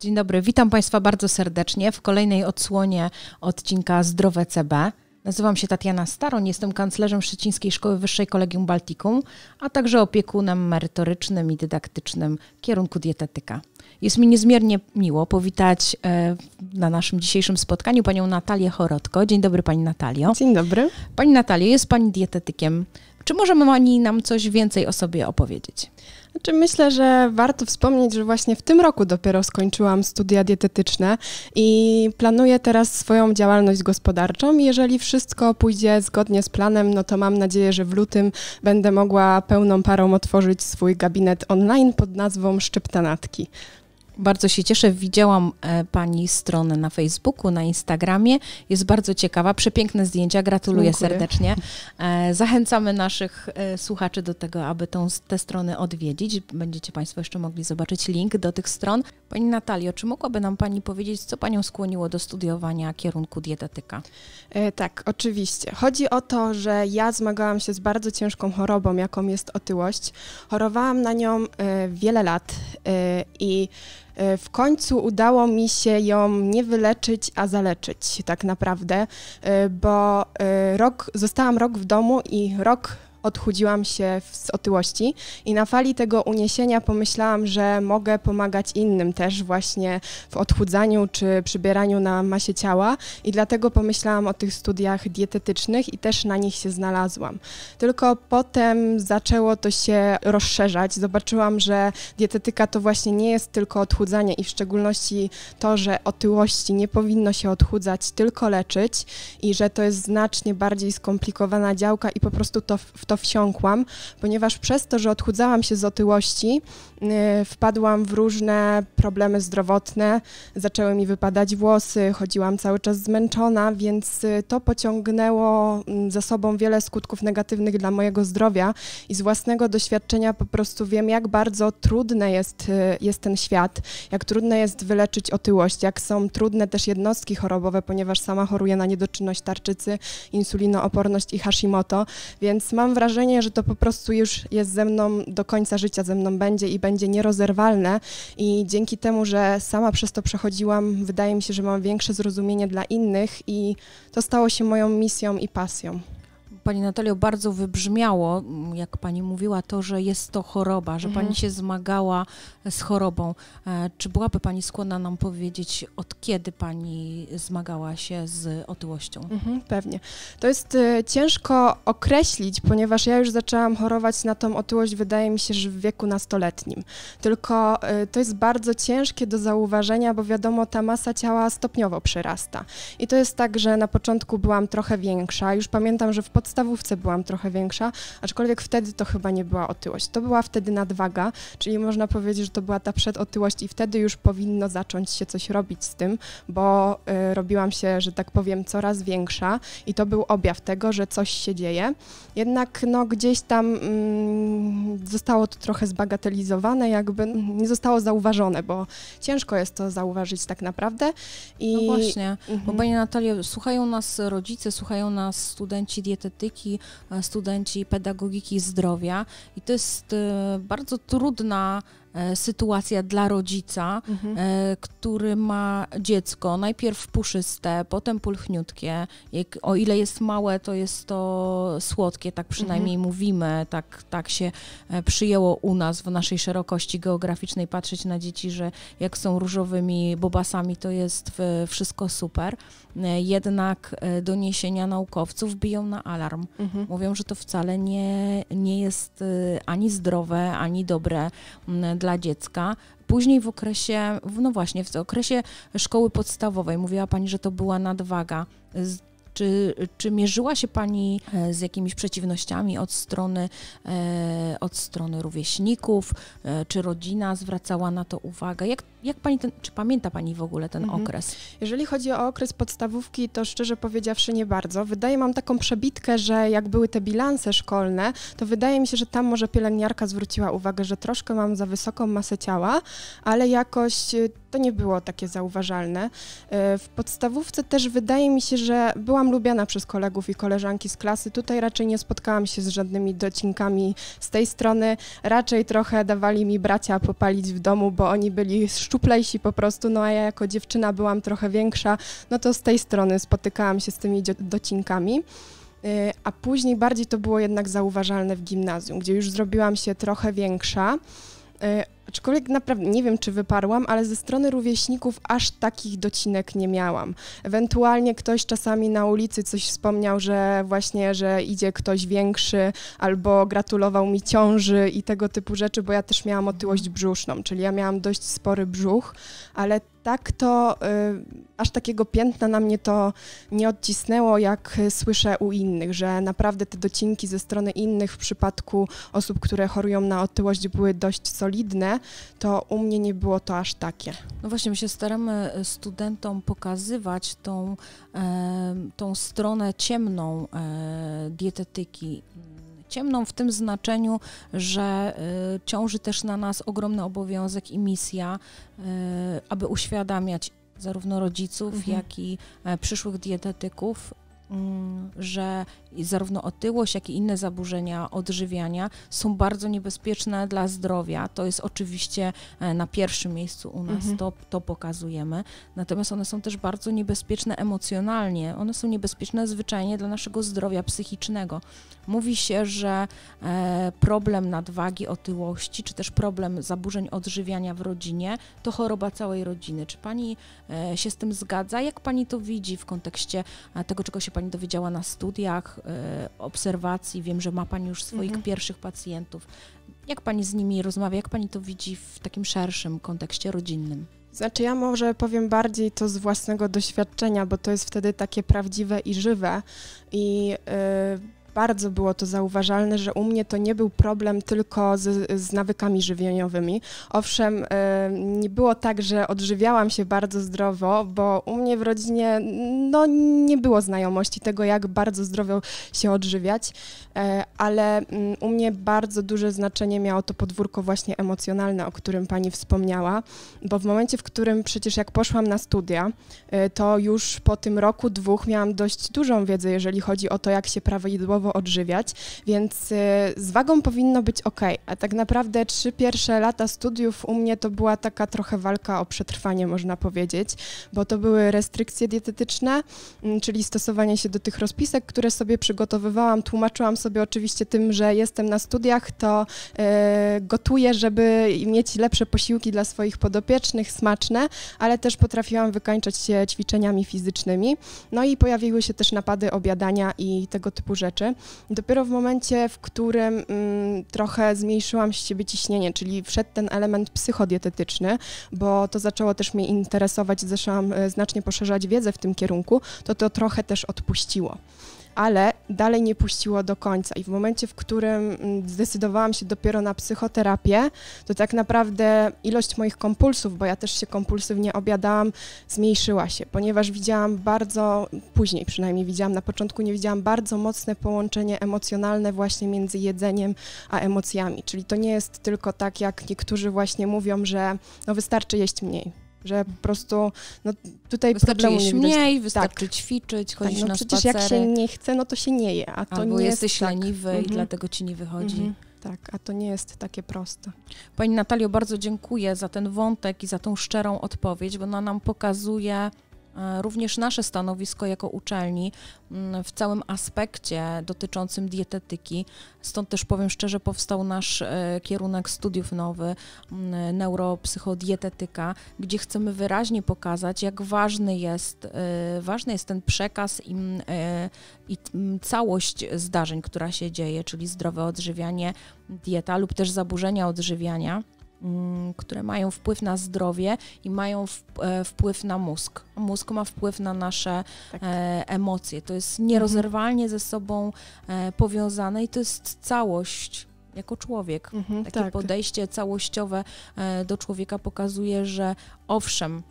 Dzień dobry, witam Państwa bardzo serdecznie w kolejnej odsłonie odcinka Zdrowe CB. Nazywam się Tatiana Staroń, jestem kanclerzem Szczecińskiej Szkoły Wyższej Kolegium Baltikum, a także opiekunem merytorycznym i dydaktycznym kierunku dietetyka. Jest mi niezmiernie miło powitać e, na naszym dzisiejszym spotkaniu panią Natalię Chorotko. Dzień dobry pani Natalio. Dzień dobry. Pani Natalio, jest pani dietetykiem. Czy może pani nam coś więcej o sobie opowiedzieć? Znaczy myślę, że warto wspomnieć, że właśnie w tym roku dopiero skończyłam studia dietetyczne i planuję teraz swoją działalność gospodarczą. Jeżeli wszystko pójdzie zgodnie z planem, no to mam nadzieję, że w lutym będę mogła pełną parą otworzyć swój gabinet online pod nazwą Szczyptanatki. Bardzo się cieszę. Widziałam e, Pani stronę na Facebooku, na Instagramie. Jest bardzo ciekawa. Przepiękne zdjęcia. Gratuluję Dziękuję. serdecznie. E, zachęcamy naszych e, słuchaczy do tego, aby tą, te strony odwiedzić. Będziecie Państwo jeszcze mogli zobaczyć link do tych stron. Pani Natalio, czy mogłaby nam Pani powiedzieć, co Panią skłoniło do studiowania kierunku dietetyka? Tak, oczywiście. Chodzi o to, że ja zmagałam się z bardzo ciężką chorobą, jaką jest otyłość. Chorowałam na nią wiele lat i E, w końcu udało mi się ją nie wyleczyć, a zaleczyć tak naprawdę, e, bo e, rok, zostałam rok w domu i rok odchudziłam się z otyłości i na fali tego uniesienia pomyślałam, że mogę pomagać innym też właśnie w odchudzaniu czy przybieraniu na masie ciała i dlatego pomyślałam o tych studiach dietetycznych i też na nich się znalazłam. Tylko potem zaczęło to się rozszerzać. Zobaczyłam, że dietetyka to właśnie nie jest tylko odchudzanie i w szczególności to, że otyłości nie powinno się odchudzać, tylko leczyć i że to jest znacznie bardziej skomplikowana działka i po prostu to w to wsiąkłam, ponieważ przez to, że odchudzałam się z otyłości, y, wpadłam w różne problemy zdrowotne, zaczęły mi wypadać włosy, chodziłam cały czas zmęczona, więc y, to pociągnęło mm, za sobą wiele skutków negatywnych dla mojego zdrowia i z własnego doświadczenia po prostu wiem, jak bardzo trudne jest, y, jest ten świat, jak trudne jest wyleczyć otyłość, jak są trudne też jednostki chorobowe, ponieważ sama choruję na niedoczynność tarczycy, insulinooporność i Hashimoto, więc mam wrażenie, wrażenie, że to po prostu już jest ze mną, do końca życia ze mną będzie i będzie nierozerwalne. I dzięki temu, że sama przez to przechodziłam, wydaje mi się, że mam większe zrozumienie dla innych i to stało się moją misją i pasją. Pani Natalio, bardzo wybrzmiało, mm, jak Pani mówiła, to, że jest to choroba, że mhm. Pani się zmagała z chorobą. E, czy byłaby Pani skłonna nam powiedzieć, od kiedy Pani zmagała się z otyłością? Mhm, pewnie. To jest y, ciężko określić, ponieważ ja już zaczęłam chorować na tą otyłość, wydaje mi się, że w wieku nastoletnim. Tylko y, to jest bardzo ciężkie do zauważenia, bo wiadomo, ta masa ciała stopniowo przyrasta. I to jest tak, że na początku byłam trochę większa. Już pamiętam, że w podstawie podstawówce byłam trochę większa, aczkolwiek wtedy to chyba nie była otyłość. To była wtedy nadwaga, czyli można powiedzieć, że to była ta przedotyłość i wtedy już powinno zacząć się coś robić z tym, bo y, robiłam się, że tak powiem, coraz większa i to był objaw tego, że coś się dzieje. Jednak no, gdzieś tam mm, zostało to trochę zbagatelizowane, jakby mm, nie zostało zauważone, bo ciężko jest to zauważyć tak naprawdę. I... No właśnie, mhm. bo Pani Natalia, słuchają nas rodzice, słuchają nas studenci dietety dietetyki, e, studenci pedagogiki zdrowia i to jest e, bardzo trudna E, sytuacja dla rodzica, mhm. E, który ma dziecko najpierw puszyste, potem pulchniutkie. Jak, o ile jest małe, to jest to słodkie, tak przynajmniej mhm. mówimy, tak, tak się e, przyjęło u nas w naszej szerokości geograficznej patrzeć na dzieci, że jak są różowymi bobasami, to jest wszystko super. Jednak doniesienia naukowców biją na alarm. Mhm. Mówią, że to wcale nie, nie jest ani zdrowe, ani dobre mm, dla dziecka. Później w okresie, no właśnie, w okresie szkoły podstawowej mówiła Pani, że to była nadwaga. Czy, czy mierzyła się Pani e, z jakimiś przeciwnościami od strony, e, od strony rówieśników? E, czy rodzina zwracała na to uwagę? Jak, jak pani ten, czy pamięta pani w ogóle ten mhm. okres? Jeżeli chodzi o okres podstawówki, to szczerze powiedziawszy nie bardzo. Wydaje mam taką przebitkę, że jak były te bilanse szkolne, to wydaje mi się, że tam może pielęgniarka zwróciła uwagę, że troszkę mam za wysoką masę ciała, ale jakoś y, to nie było takie zauważalne. Y, w podstawówce też wydaje mi się, że byłam lubiana przez kolegów i koleżanki z klasy. Tutaj raczej nie spotkałam się z żadnymi docinkami z tej strony. Raczej trochę dawali mi bracia popalić w domu, bo oni byli z szczuplejsi po prostu, no a ja jako dziewczyna byłam trochę większa, no to z tej strony spotykałam się z tymi docinkami. Y, a później bardziej to było jednak zauważalne w gimnazjum, gdzie już zrobiłam się trochę większa y, Aczkolwiek naprawdę nie wiem, czy wyparłam, ale ze strony rówieśników aż takich docinek nie miałam. Ewentualnie ktoś czasami na ulicy coś wspomniał, że właśnie, że idzie ktoś większy albo gratulował mi ciąży i tego typu rzeczy, bo ja też miałam otyłość mm. brzuszną, czyli ja miałam dość spory brzuch, ale tak to y, aż takiego piętna na mnie to nie odcisnęło, jak słyszę u innych, że naprawdę te docinki ze strony innych w przypadku osób, które chorują na otyłość były dość solidne, to u mnie nie było to aż takie. No właśnie, my się staramy e, studentom pokazywać tą, e, tą stronę ciemną e, dietetyki ciemną w tym znaczeniu, że y, ciąży też na nas ogromny obowiązek i misja, y, aby uświadamiać zarówno rodziców, mhm. jak i e, przyszłych dietetyków Mm, że zarówno otyłość, jak i inne zaburzenia odżywiania są bardzo niebezpieczne dla zdrowia. To jest oczywiście e, na pierwszym miejscu u nas, mhm. to, to pokazujemy. Natomiast one są też bardzo niebezpieczne emocjonalnie. One są niebezpieczne zwyczajnie dla naszego zdrowia psychicznego. Mówi się, że e, problem nadwagi, otyłości, czy też problem zaburzeń odżywiania w rodzinie to choroba całej rodziny. Czy pani e, się z tym zgadza? Jak pani to widzi w kontekście tego, czego się pani Pani dowiedziała na studiach, e, obserwacji? Wiem, że ma Pani już swoich mhm. pierwszych pacjentów. Jak Pani z nimi rozmawia? Jak Pani to widzi w takim szerszym kontekście rodzinnym? Znaczy, ja może powiem bardziej to z własnego doświadczenia, bo to jest wtedy takie prawdziwe i żywe. I. Yy bardzo było to zauważalne, że u mnie to nie był problem tylko z, z nawykami żywieniowymi. Owszem, e, nie było tak, że odżywiałam się bardzo zdrowo, bo u mnie w rodzinie no, nie było znajomości tego, jak bardzo zdrowo się odżywiać, e, ale mm, u mnie bardzo duże znaczenie miało to podwórko właśnie emocjonalne, o którym pani wspomniała, bo w momencie, w którym przecież jak poszłam na studia, e, to już po tym roku, dwóch miałam dość dużą wiedzę, jeżeli chodzi o to, jak się prawidłowo zdrowo odżywiać, więc y, z wagą powinno być ok. A tak naprawdę trzy pierwsze lata studiów u mnie to była taka trochę walka o przetrwanie, można powiedzieć, bo to były restrykcje dietetyczne, mm, czyli stosowanie się do tych rozpisek, które sobie przygotowywałam. Tłumaczyłam sobie oczywiście tym, że jestem na studiach, to y, gotuję, żeby mieć lepsze posiłki dla swoich podopiecznych, smaczne, ale też potrafiłam wykańczać się ćwiczeniami fizycznymi. No i pojawiły się też napady obiadania i tego typu rzeczy. Dopiero w momencie, w którym mm, trochę zmniejszyłam z siebie ciśnienie, czyli wszedł ten element psychodietetyczny, bo to zaczęło też mnie interesować, zaczęłam e, znacznie poszerzać wiedzę w tym kierunku, to to trochę też odpuściło ale dalej nie puściło do końca. I w momencie, w którym mm, zdecydowałam się dopiero na psychoterapię, to tak naprawdę ilość moich kompulsów, bo ja też się kompulsywnie obiadałam, zmniejszyła się, ponieważ widziałam bardzo, później przynajmniej widziałam, na początku nie widziałam bardzo mocne połączenie emocjonalne właśnie między jedzeniem a emocjami. Czyli to nie jest tylko tak, jak niektórzy właśnie mówią, że no wystarczy jeść mniej że po prostu no, tutaj wystarczy problemu mniej, tak. wystarczy ćwiczyć, tak, chodzić tak, no, na przecież spacery. jak się nie chce, no to się nie je, a to Albo nie jesteś jest, tak. leniwy tak. i mhm. dlatego ci nie wychodzi. Mhm. Tak, a to nie jest takie proste. Pani Natalio, bardzo dziękuję za ten wątek i za tą szczerą odpowiedź, bo ona nam pokazuje E, również nasze stanowisko jako uczelni mm, w całym aspekcie dotyczącym dietetyki. Stąd też powiem szczerze, powstał nasz e, kierunek studiów nowy, mm, neuropsychodietetyka, gdzie chcemy wyraźnie pokazać, jak ważny jest, e, ważny jest ten przekaz i, mm, i całość zdarzeń, która się dzieje, czyli zdrowe odżywianie, dieta lub też zaburzenia odżywiania Mm, które mają wpływ na zdrowie i mają e, wpływ na mózg. Mózg ma wpływ na nasze tak. E, emocje. To jest nierozerwalnie ze sobą e, powiązane i to jest całość jako człowiek. Mhm, Takie tak. podejście całościowe do człowieka pokazuje, że owszem,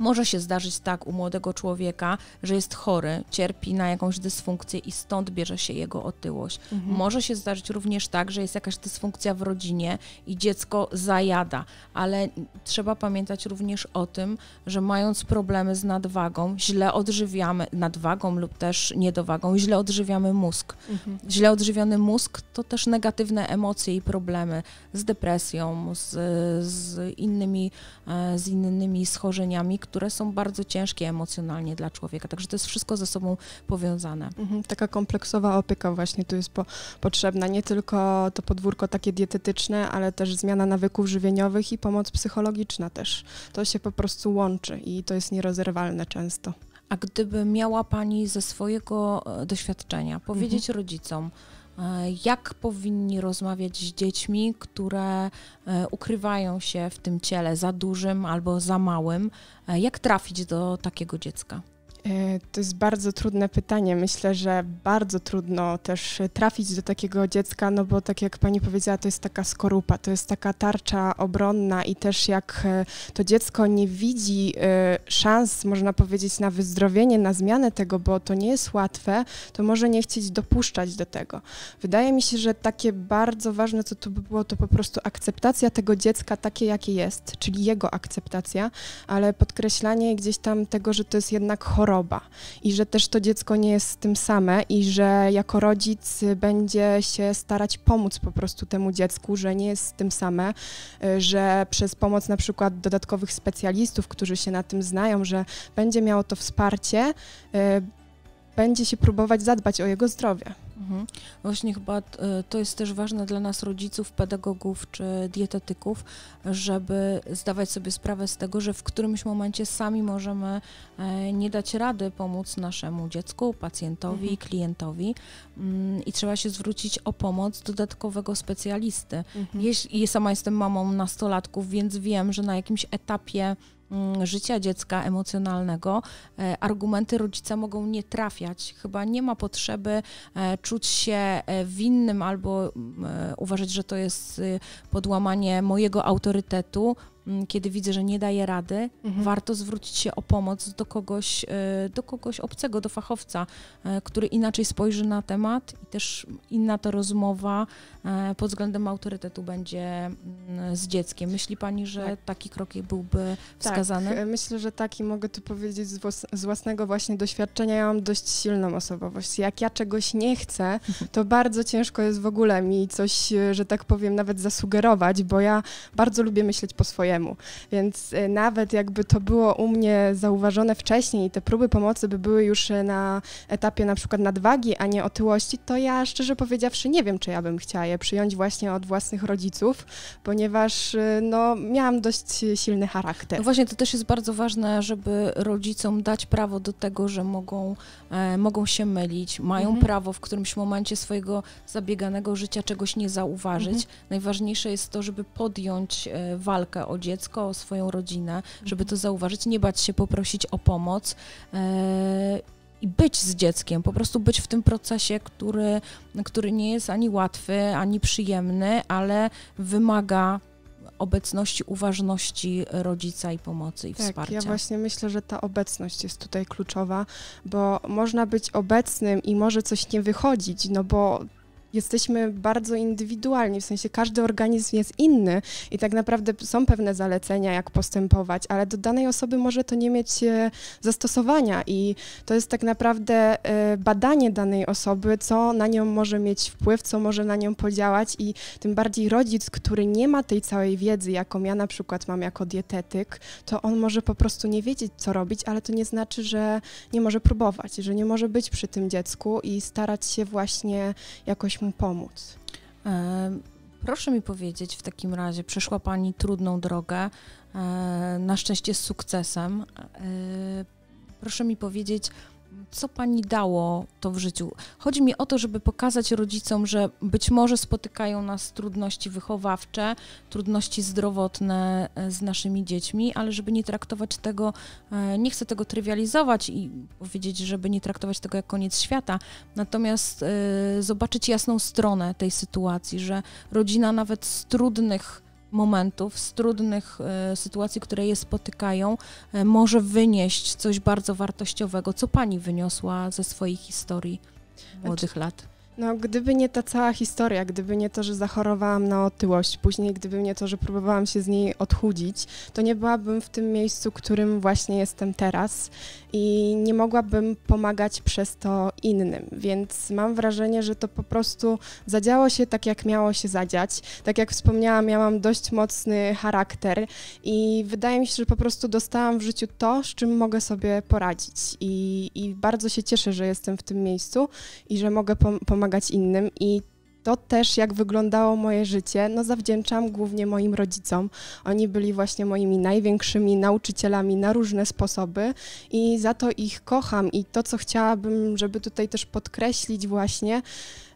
może się zdarzyć tak u młodego człowieka, że jest chory, cierpi na jakąś dysfunkcję i stąd bierze się jego otyłość. Mhm. Może się zdarzyć również tak, że jest jakaś dysfunkcja w rodzinie i dziecko zajada, ale trzeba pamiętać również o tym, że mając problemy z nadwagą, źle odżywiamy nadwagą lub też niedowagą, źle odżywiamy mózg. Mhm. Źle odżywiony mózg to też negatywne emocje i problemy z depresją, z, z innymi, e, z innymi schorzeniami, które są bardzo ciężkie emocjonalnie dla człowieka. Także to jest wszystko ze sobą powiązane. Mhm, taka kompleksowa opieka właśnie tu jest po, potrzebna. Nie tylko to podwórko takie dietetyczne, ale też zmiana nawyków żywieniowych i pomoc psychologiczna też. To się po prostu łączy i to jest nierozerwalne często. A gdyby miała Pani ze swojego e, doświadczenia powiedzieć mhm. rodzicom, E, jak powinni rozmawiać z dziećmi, które e, ukrywają się w tym ciele za dużym albo za małym, e, jak trafić do takiego dziecka? E, to jest bardzo trudne pytanie. Myślę, że bardzo trudno też e, trafić do takiego dziecka, no bo tak jak pani powiedziała, to jest taka skorupa, to jest taka tarcza obronna i też jak e, to dziecko nie widzi szans, można powiedzieć, na wyzdrowienie, na zmianę tego, bo to nie jest łatwe, to może nie chcieć dopuszczać do tego. Wydaje mi się, że takie bardzo ważne, co tu by było, to po prostu akceptacja tego dziecka takie, jakie jest, czyli jego akceptacja, ale podkreślanie gdzieś tam tego, że to jest jednak choroba, choroba i że też to dziecko nie jest tym same i że jako rodzic będzie się starać pomóc po prostu temu dziecku, że nie jest tym same, y, że przez pomoc na przykład dodatkowych specjalistów, którzy się na tym znają, że będzie miało to wsparcie, y, będzie się próbować zadbać o jego zdrowie. Mhm. Właśnie chyba e, to jest też ważne dla nas rodziców, pedagogów czy dietetyków, żeby zdawać sobie sprawę z tego, że w którymś momencie sami możemy e, nie dać rady pomóc naszemu dziecku, pacjentowi, mhm. klientowi mm, i trzeba się zwrócić o pomoc dodatkowego specjalisty. Mhm. Jeśli, ja sama jestem mamą nastolatków, więc wiem, że na jakimś etapie Mm, życia dziecka emocjonalnego, e, argumenty rodzica mogą nie trafiać. Chyba nie ma potrzeby e, czuć się e, winnym albo mm, uważać, że to jest y, podłamanie mojego autorytetu, Mm, kiedy widzę, że nie daje rady, mhm. warto zwrócić się o pomoc do kogoś, e, do kogoś obcego, do fachowca, e, który inaczej spojrzy na temat i też inna to rozmowa e, pod względem autorytetu będzie mm, z dzieckiem. Myśli Pani, że tak. taki krok byłby tak, wskazany? Tak, myślę, że taki mogę tu powiedzieć z, z własnego właśnie doświadczenia. Ja mam dość silną osobowość. Jak ja czegoś nie chcę, to bardzo ciężko jest w ogóle mi coś, że tak powiem, nawet zasugerować, bo ja bardzo lubię myśleć po swojemu temu. Więc y, nawet jakby to było u mnie zauważone wcześniej i te próby pomocy by były już y, na etapie na przykład nadwagi, a nie otyłości, to ja szczerze powiedziawszy nie wiem, czy ja bym chciała je przyjąć właśnie od własnych rodziców, ponieważ y, no, miałam dość silny charakter. No właśnie, to też jest bardzo ważne, żeby rodzicom dać prawo do tego, że mogą e, mogą się mylić, mają mhm. prawo w którymś momencie swojego zabieganego życia czegoś nie zauważyć. Mhm. Najważniejsze jest to, żeby podjąć e, walkę o dziecko, o swoją rodzinę, żeby to mhm. zauważyć, nie bać się poprosić o pomoc. E, i być z dzieckiem, po prostu być w tym procesie, który, który nie jest ani łatwy, ani przyjemny, ale wymaga obecności, uważności rodzica i pomocy i tak, wsparcia. Ja właśnie myślę, że ta obecność jest tutaj kluczowa, bo można być obecnym i może coś nie wychodzić, no bo jesteśmy bardzo indywidualni, w sensie każdy organizm jest inny i tak naprawdę są pewne zalecenia, jak postępować, ale do danej osoby może to nie mieć e, zastosowania i to jest tak naprawdę e, badanie danej osoby, co na nią może mieć wpływ, co może na nią podziałać i tym bardziej rodzic, który nie ma tej całej wiedzy, jaką ja na przykład mam jako dietetyk, to on może po prostu nie wiedzieć, co robić, ale to nie znaczy, że nie może próbować, że nie może być przy tym dziecku i starać się właśnie jakoś pomóc? E, proszę mi powiedzieć, w takim razie przeszła Pani trudną drogę, e, na szczęście z sukcesem. E, proszę mi powiedzieć, co pani dało to w życiu? Chodzi mi o to, żeby pokazać rodzicom, że być może spotykają nas trudności wychowawcze, trudności zdrowotne e, z naszymi dziećmi, ale żeby nie traktować tego, e, nie chcę tego trywializować i powiedzieć, żeby nie traktować tego jak koniec świata, natomiast e, zobaczyć jasną stronę tej sytuacji, że rodzina nawet z trudnych momentów, z trudnych e, sytuacji, które je spotykają, e, może wynieść coś bardzo wartościowego, co pani wyniosła ze swojej historii znaczy, młodych lat. No, gdyby nie ta cała historia, gdyby nie to, że zachorowałam na otyłość, później gdyby nie to, że próbowałam się z niej odchudzić, to nie byłabym w tym miejscu, którym właśnie jestem teraz i nie mogłabym pomagać przez to innym. Więc mam wrażenie, że to po prostu zadziało się tak, jak miało się zadziać. Tak jak wspomniałam, ja mam dość mocny charakter i wydaje mi się, że po prostu dostałam w życiu to, z czym mogę sobie poradzić. I, i bardzo się cieszę, że jestem w tym miejscu i że mogę pomagać pomagać innym i to też, jak wyglądało moje życie, no zawdzięczam głównie moim rodzicom. Oni byli właśnie moimi największymi nauczycielami na różne sposoby i za to ich kocham. I to, co chciałabym, żeby tutaj też podkreślić właśnie,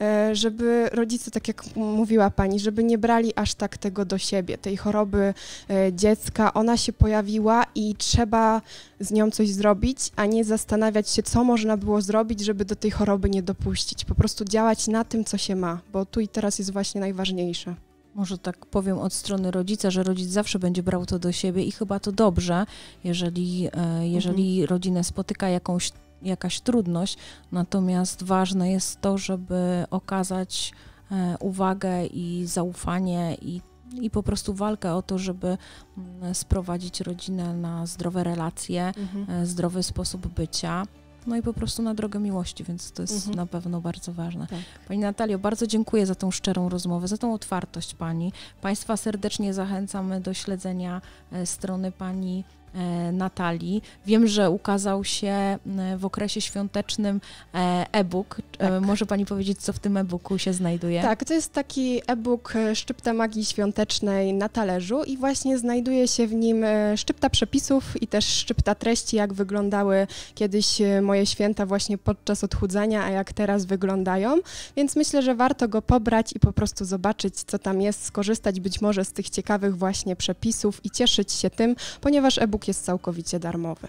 E, żeby rodzice, tak jak mówiła pani, żeby nie brali aż tak tego do siebie, tej choroby e, dziecka. Ona się pojawiła i trzeba z nią coś zrobić, a nie zastanawiać się, co można było zrobić, żeby do tej choroby nie dopuścić. Po prostu działać na tym, co się ma, bo tu i teraz jest właśnie najważniejsze. Może tak powiem od strony rodzica, że rodzic zawsze będzie brał to do siebie i chyba to dobrze, jeżeli, e, jeżeli mhm. rodzina spotyka jakąś jakaś trudność, natomiast ważne jest to, żeby okazać e, uwagę i zaufanie i, i po prostu walkę o to, żeby mm, sprowadzić rodzinę na zdrowe relacje, mhm. E, zdrowy sposób bycia. No i po prostu na drogę miłości, więc to jest mhm. na pewno bardzo ważne. Tak. Pani Natalio, bardzo dziękuję za tą szczerą rozmowę, za tą otwartość Pani. Państwa serdecznie zachęcamy do śledzenia e, strony Pani E, Natalii. Wiem, że ukazał się e, w okresie świątecznym e, e-book. Tak. Może Pani powiedzieć, co w tym e-booku się znajduje? Tak, to jest taki e-book Szczypta Magii Świątecznej na talerzu i właśnie znajduje się w nim szczypta przepisów i też szczypta treści, jak wyglądały kiedyś moje święta właśnie podczas odchudzania, a jak teraz wyglądają. Więc myślę, że warto go pobrać i po prostu zobaczyć, co tam jest, skorzystać być może z tych ciekawych właśnie przepisów i cieszyć się tym, ponieważ e-book e-book jest całkowicie darmowy.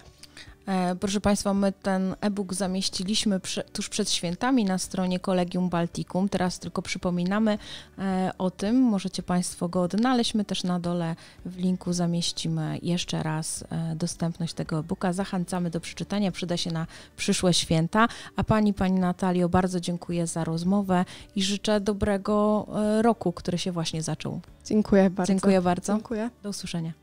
E, proszę Państwa, my ten e-book zamieściliśmy tuż przed świętami na stronie Kolegium Balticum. Teraz tylko przypominamy e, o tym. Możecie Państwo go odnaleźć. My też na dole w linku zamieścimy jeszcze raz e, dostępność tego e-booka. Zachęcamy do przeczytania. Przyda się na przyszłe święta. A Pani, Pani Natalio, bardzo dziękuję za rozmowę i życzę dobrego roku, który się właśnie zaczął. Dziękuję bardzo. Dziękuję bardzo. Dziękuję. Do usłyszenia.